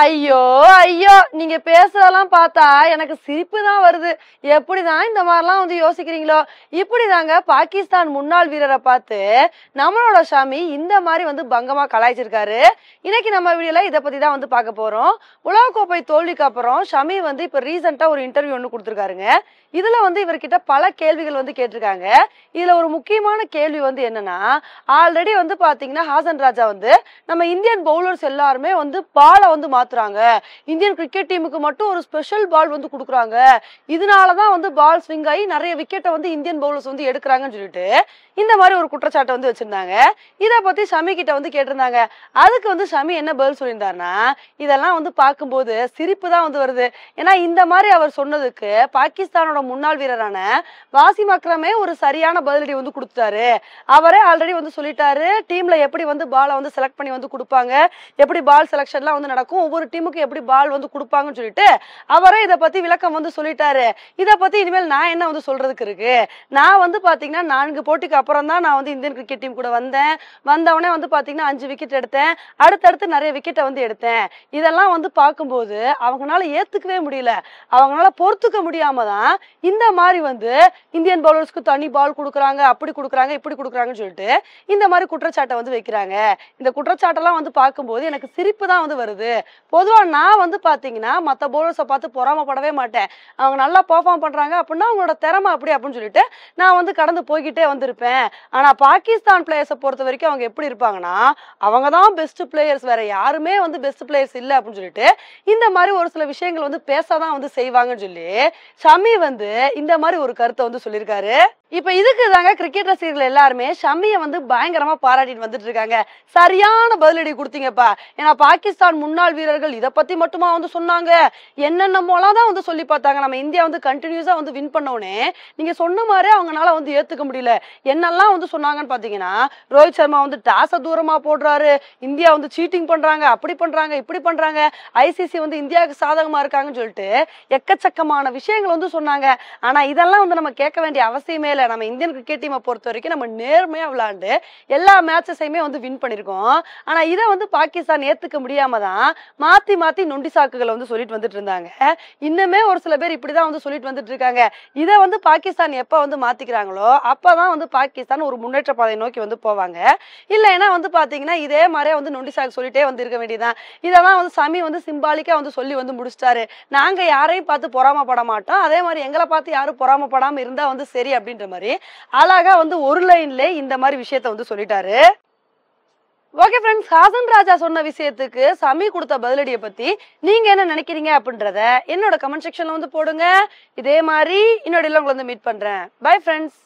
ஐயோ ஐயோ நீங்க பேசுறதெல்லாம் பார்த்தா எனக்கு சிரிப்பு தான் வருது எப்படிதான் இந்த மாதிரிலாம் வந்து யோசிக்கிறீங்களோ இப்படிதாங்க பாகிஸ்தான் முன்னாள் வீரரை பார்த்து நம்மளோட சாமி இந்த மாதிரி வந்து பங்கமா கலாய்ச்சிருக்காரு இன்னைக்கு நம்ம வீடியோல இதை பத்தி தான் வந்து பார்க்க போறோம் உலகக்கோப்பை தோல்விக்கு அப்புறம் ஷமி வந்து இப்ப ரீசெண்டா ஒரு இன்டர்வியூ ஒன்று கொடுத்துருக்காருங்க இதுல வந்து இவர்கிட்ட பல கேள்விகள் வந்து கேட்டிருக்காங்க இதுல ஒரு முக்கியமான கேள்வி வந்து என்னன்னா ஆல்ரெடி வந்து பாத்தீங்கன்னா ஹாசன் ராஜா வந்து நம்ம இந்தியன் பவுலர்ஸ் எல்லாருமே வந்து பாலை வந்து மாத்துறாங்க இந்தியன் கிரிக்கெட் டீமுக்கு மட்டும் ஒரு ஸ்பெஷல் பால் வந்து கொடுக்குறாங்க இதனாலதான் வந்து பால் ஸ்விங் ஆகி நிறைய விக்கெட்டை வந்து இந்தியன் பவுலர்ஸ் வந்து எடுக்கிறாங்கன்னு சொல்லிட்டு இந்த மாதிரி ஒரு குற்றச்சாட்டை வந்து வச்சிருந்தாங்க இதை பத்தி சமி கிட்ட வந்து கேட்டிருந்தாங்க அதுக்கு வந்து சமி என்ன பதில் சொல்லியிருந்தாருன்னா இதெல்லாம் வந்து பார்க்கும்போது சிரிப்பு தான் வந்து வருது ஏன்னா இந்த மாதிரி அவர் சொன்னதுக்கு பாகிஸ்தானோட முன்னாள் வீரரான வாசிம் அக்ரமே ஒரு சரியான பதிலடி வந்து கொடுத்தாரு அவரே ஆல்ரெடி வந்து சொல்லிட்டாரு டீம்ல எப்படி வந்து பாலை வந்து செலக்ட் பண்ணி வந்து கொடுப்பாங்க எப்படி பால் செலக்ஷன்லாம் வந்து நடக்கும் ஒவ்வொரு டீமுக்கு எப்படி பால் வந்து கொடுப்பாங்கன்னு சொல்லிட்டு அவரே இதை பத்தி விளக்கம் வந்து சொல்லிட்டாரு இதை பத்தி இனிமேல் நான் என்ன வந்து சொல்றதுக்கு இருக்கு நான் வந்து பாத்தீங்கன்னா நான்கு போட்டிக்கு அப்புறம் தான் நான் வந்து இந்தியன் கிரிக்கெட் டீம் கூட வந்தேன் வந்தவனே வந்து பாத்தீங்கன்னா அஞ்சு விக்கெட் எடுத்தேன் அடுத்தடுத்து நிறைய விக்கெட்டை வந்து எடுத்தேன் இதெல்லாம் வந்து பார்க்கும்போது அவங்களால ஏத்துக்கவே முடியல அவங்களால பொறுத்துக்க முடியாம தான் இந்த மாதிரி வந்து இந்தியன் பவுலர்ஸ்க்கு தனி பால் கொடுக்குறாங்க அப்படி கொடுக்குறாங்க இப்படி கொடுக்குறாங்கன்னு சொல்லிட்டு இந்த மாதிரி குற்றச்சாட்டை வந்து வைக்கிறாங்க இந்த குற்றச்சாட்டெல்லாம் வந்து பார்க்கும்போது எனக்கு சிரிப்பு தான் வந்து வருது பொதுவாக நான் வந்து பார்த்தீங்கன்னா மற்ற போலர்ஸை பார்த்து பொறாமப்படவே மாட்டேன் அவங்க நல்லா பர்ஃபார்ம் பண்ணுறாங்க அப்படின்னா அவங்களோட திறமை அப்படி அப்படின்னு சொல்லிட்டு நான் வந்து கடந்து போய்கிட்டே வந்திருப்பேன் ஆனால் பாகிஸ்தான் பிளேயர்ஸை பொறுத்த வரைக்கும் அவங்க எப்படி இருப்பாங்கன்னா அவங்க தான் பெஸ்ட் பிளேயர்ஸ் வேற யாருமே வந்து பெஸ்ட் பிளேயர்ஸ் இல்லை அப்படின்னு சொல்லிட்டு இந்த மாதிரி ஒரு சில விஷயங்கள் வந்து பேசதான் வந்து செய்வாங்கன்னு சொல்லி ஷமி வந்து இந்த மாதிரி ஒரு கருத்தை வந்து சொல்லியிருக்காரு இப்ப இதுக்கு தாங்க கிரிக்கெட் ரசிகர்கள் எல்லாருமே ஷமியை வந்து பயங்கரமா பாராட்டிட்டு வந்துட்டு இருக்காங்க சரியான பதிலடி கொடுத்தீங்கப்பா ஏன்னா பாகிஸ்தான் முன்னாள் வீரர்கள் இதை பத்தி மட்டுமா வந்து சொன்னாங்க என்னென்னமோலாம் தான் வந்து சொல்லி பார்த்தாங்க நம்ம இந்தியா வந்து கண்டினியூஸா வந்து வின் பண்ணோடனே நீங்க சொன்ன மாதிரி அவங்களால வந்து ஏத்துக்க முடியல என்னெல்லாம் வந்து சொன்னாங்கன்னு பாத்தீங்கன்னா ரோஹித் சர்மா வந்து டாஸ தூரமா போடுறாரு இந்தியா வந்து சீட்டிங் பண்றாங்க அப்படி பண்றாங்க இப்படி பண்றாங்க ஐசிசி வந்து இந்தியாவுக்கு சாதகமா இருக்காங்கன்னு சொல்லிட்டு எக்கச்சக்கமான விஷயங்கள் வந்து சொன்னாங்க ஆனா இதெல்லாம் வந்து நம்ம கேட்க வேண்டிய அவசியமே இல்லை நம்ம இந்தியன் கிரிக்கெட் டீமை பொறுத்த வரைக்கும் நம்ம நேர்மையா விளையாண்டு எல்லா மேட்சஸையுமே வந்து வின் பண்ணிருக்கோம் ஆனா இதை வந்து பாகிஸ்தான் ஏத்துக்க முடியாம தான் மாற்றி மாற்றி நொண்டி சாக்குகளை வந்து சொல்லிட்டு வந்துட்டு இருந்தாங்க இன்னுமே ஒரு சில பேர் இப்படி தான் வந்து சொல்லிட்டு வந்துட்டு இருக்காங்க இதை வந்து பாகிஸ்தான் எப்போ வந்து மாற்றிக்கிறாங்களோ அப்போ தான் வந்து பாகிஸ்தான் ஒரு முன்னேற்ற பாதையை நோக்கி வந்து போவாங்க இல்லைன்னா வந்து பார்த்தீங்கன்னா இதே மாதிரியே வந்து நொண்டி சாக்கு சொல்லிட்டே வந்து இருக்க வேண்டியதுதான் இதெல்லாம் வந்து சமி வந்து சிம்பாலிக்காக வந்து சொல்லி வந்து முடிச்சிட்டாரு நாங்கள் யாரையும் பார்த்து பொறாமப்பட மாட்டோம் அதே மாதிரி எங்களை பார்த்து யாரும் பொறாமப்படாமல் இருந்தால் வந்து சரி அப்படின்ற மாதிரி அழகாக வந்து ஒரு லைன்ல இந்த மாதிரி விஷயத்த வந்து சொல்லிட்டாரு ஓகே ஃப்ரெண்ட்ஸ் ஹாசன் ராஜா சொன்ன விஷயத்துக்கு சமி கொடுத்த பதிலடியை பத்தி நீங்க என்ன நினைக்கிறீங்க அப்படின்றத என்னோட கமெண்ட் செக்ஷன்ல வந்து போடுங்க இதே மாதிரி இன்னொரு உங்களை வந்து மீட் பண்றேன் பை ஃப்ரெண்ட்ஸ்